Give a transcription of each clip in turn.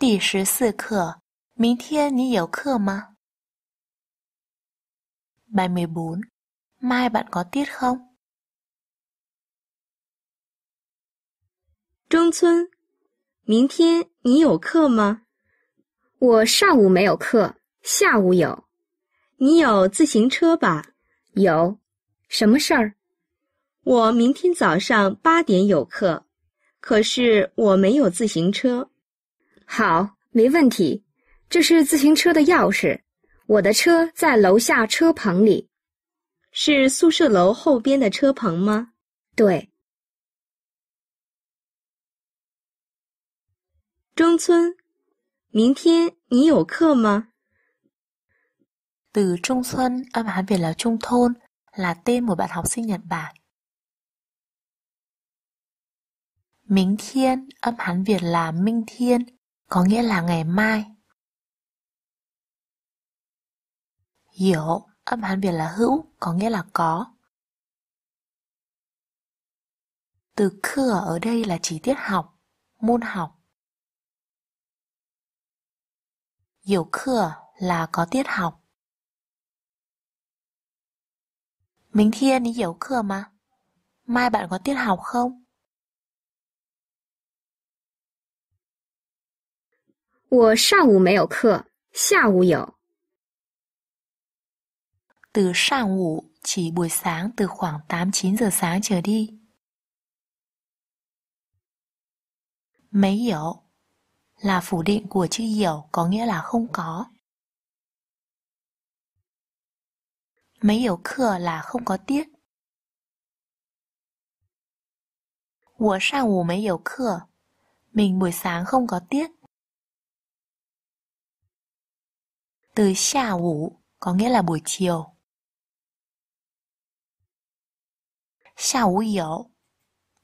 第十四课，明天你有课吗？Bài mười bốn, Mai bạn có tiết không? 中村，明天你有课吗？我上午没有课，下午有。你有自行车吧？有。什么事儿？我明天早上八点有课，可是我没有自行车。好，没问题。这是自行车的钥匙，我的车在楼下车棚里。是宿舍楼后边的车棚吗？对。中村，明天你有课吗？từ Trung xuân âm hán việt là Trung thôn là tên một bạn học sinh nhật bản. Minh Thiên âm hán việt là Minh Thiên. có nghĩa là ngày mai. Hiểu, âm Hán Việt là hữu, có nghĩa là có. Từ cửa ở đây là chỉ tiết học, môn học. Hiểu cửa là có tiết học. Mình thiên đi hiểu cửa mà. Mai bạn có tiết học không? chỉ buổi sáng từ khoảng 8-9 giờ sáng trở đi. Mấy hiểu là phủ định của chữ hiểu có nghĩa là không có. Mấy hiểu cửa là không có tiết. mình buổi sáng không có tiết. từ xà ngủ có nghĩa là buổi chiều. Xà ngủ yếu,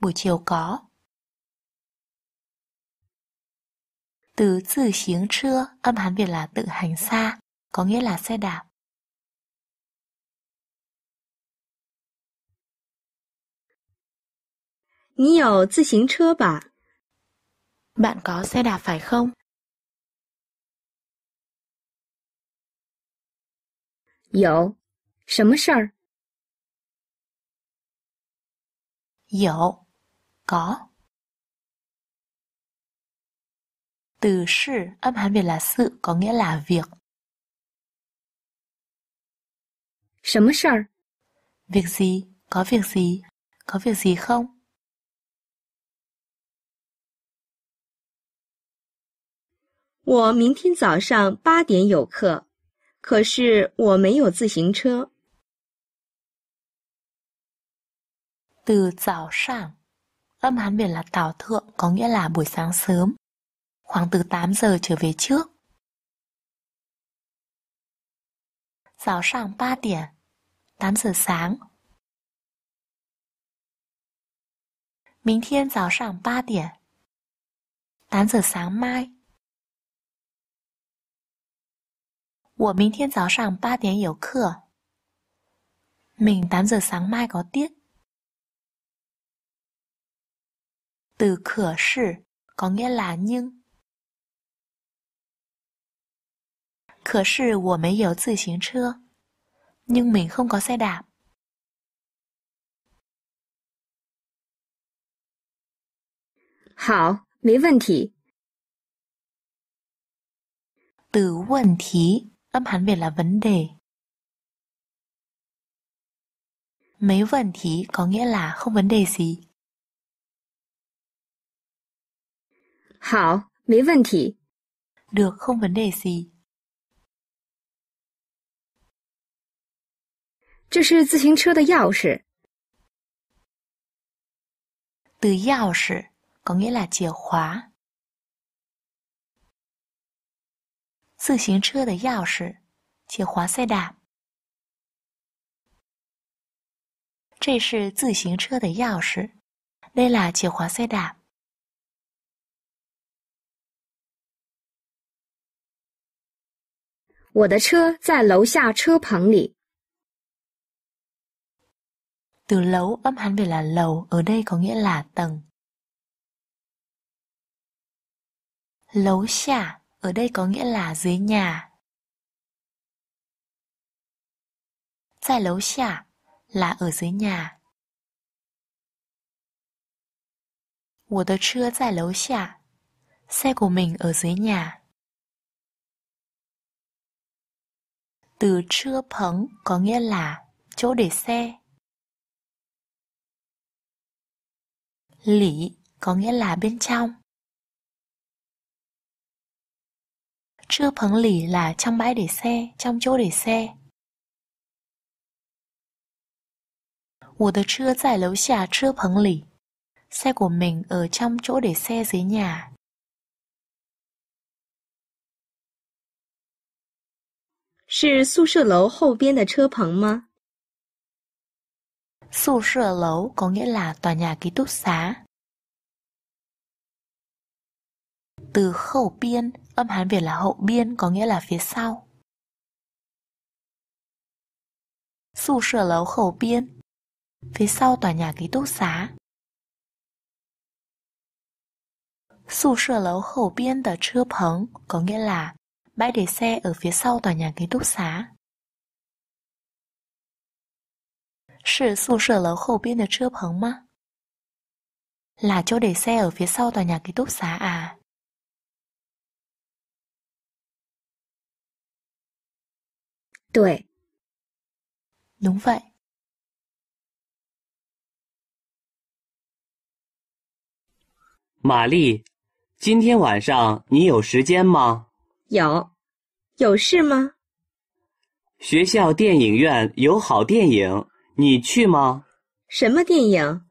buổi chiều có. Từ tự 行车, âm Hán Việt là tự hành xa, có nghĩa là xe đạp. Bạn có xe đạp phải không? 有什么事儿？有，搞。từ sự âm hán v ề là sự có nghĩa là việc。什么事儿？việc gì？có việc gì？có việc gì không？我明天早上八点有课。可是我没有自行车。的早上，âm hàng b ể n là t à o thượng có nghĩa là buổi sáng sớm，khoảng từ 8 á giờ trở về trước。早上八点，tám giờ sáng。明天早上八点，tám giờ sáng mai。我明天早上八点有课。明天着上麦个滴。都可是，讲个男人。可是我没有自行车。nhưng mình không có xe đạp. 好，没问题。的问题。âm hắn biệt là vấn đề mấy vấn thí có nghĩa là không vấn đề gì Hảo, mấy vấn thí được không vấn đề gì. 这是自行车的钥匙。Từ 钥匙 có nghĩa là chìa khóa. 自行车的钥匙，解滑塞达。这是自行车的钥匙，雷拉去滑塞达。我的车在楼下车棚里。từ l u âm h n về là lầu ở đây có nghĩa là tầng. 楼下。ở đây có nghĩa là dưới nhà. Tại lấu xả là ở dưới nhà. xe của mình ở dưới nhà. Từ chưa phấn có nghĩa là chỗ để xe. Lý có nghĩa là bên trong. Chưa phấn lì là trong bãi để xe, trong chỗ để xe. 我的车在楼下车棚里。Xe của mình ở trong chỗ để xe dưới nhà. Su sơ lấu có nghĩa là tòa nhà ký túc xá. từ khẩu biên, âm Hán Việt là hậu biên có nghĩa là phía sau. Sụ sở lấu khẩu biên, phía sau tòa nhà ký túc xá. Sụ sở lấu khẩu biên tờ chưa phấn có nghĩa là bãi để xe ở phía sau tòa nhà ký túc xá. Sự sụ sở lấu khẩu biên tờ chưa phấn mà? Là chỗ để xe ở phía sau tòa nhà ký túc xá à? 对，农夫。玛丽，今天晚上你有时间吗？有，有事吗？学校电影院有好电影，你去吗？什么电影？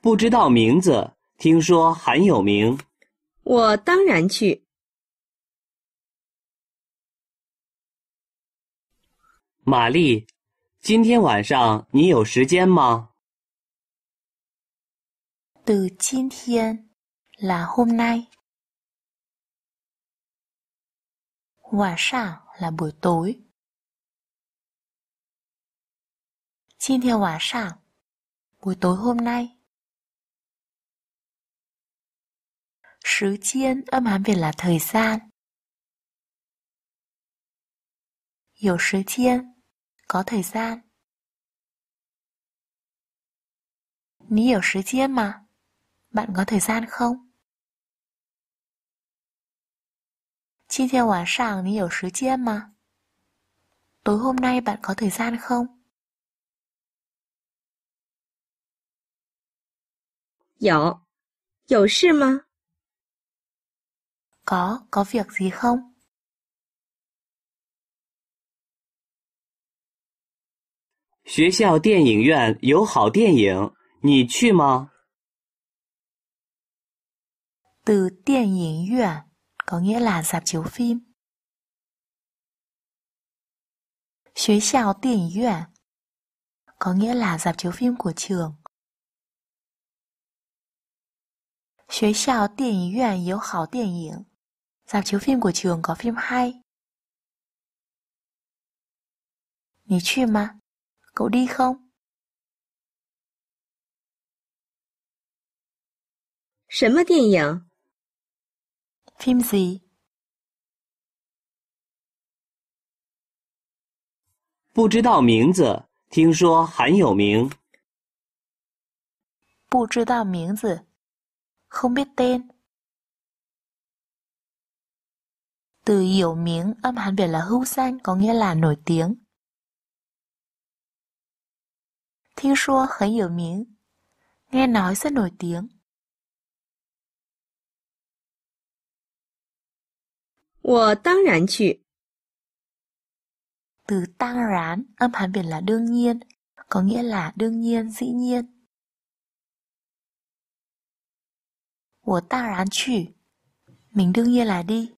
不知道名字，听说很有名。我当然去。玛丽，今天晚上你有时间吗 t h 今天，là hôm nay，晚上是 buổi tối。今天晚上，buổi tối hôm nay。时间，âm ả n v i là thời gian。有时间。có thời gian. Ní hiểu thời gian mà. Bạn có thời gian không? 今天晚上你有时间吗? Tối hôm nay bạn có thời gian không? Có, có việc gì không? 学校电影院有好电影你去吗的电影院狗年啦咋就飞学校电影院狗年啦咋就飞过去学校电影院有好电影咋就飞过去用狗飞嗨你去吗 cậu đi không 什么电影? Phim gì? Bù trí đạo miếng 字, tiếng số hẳn hữu miếng. Bù trí đạo miếng 字, không biết tên. Từ hiểu miếng âm Hán Việt là hữu danh có nghĩa là nổi tiếng. 听说很有名，nghe nói rất nổi tiếng. 我当然去。Từ tăng rán, âm Hán biển là đương nhiên, có nghĩa là đương nhiên, dĩ nhiên. 我当然去, đương nhiên là đi.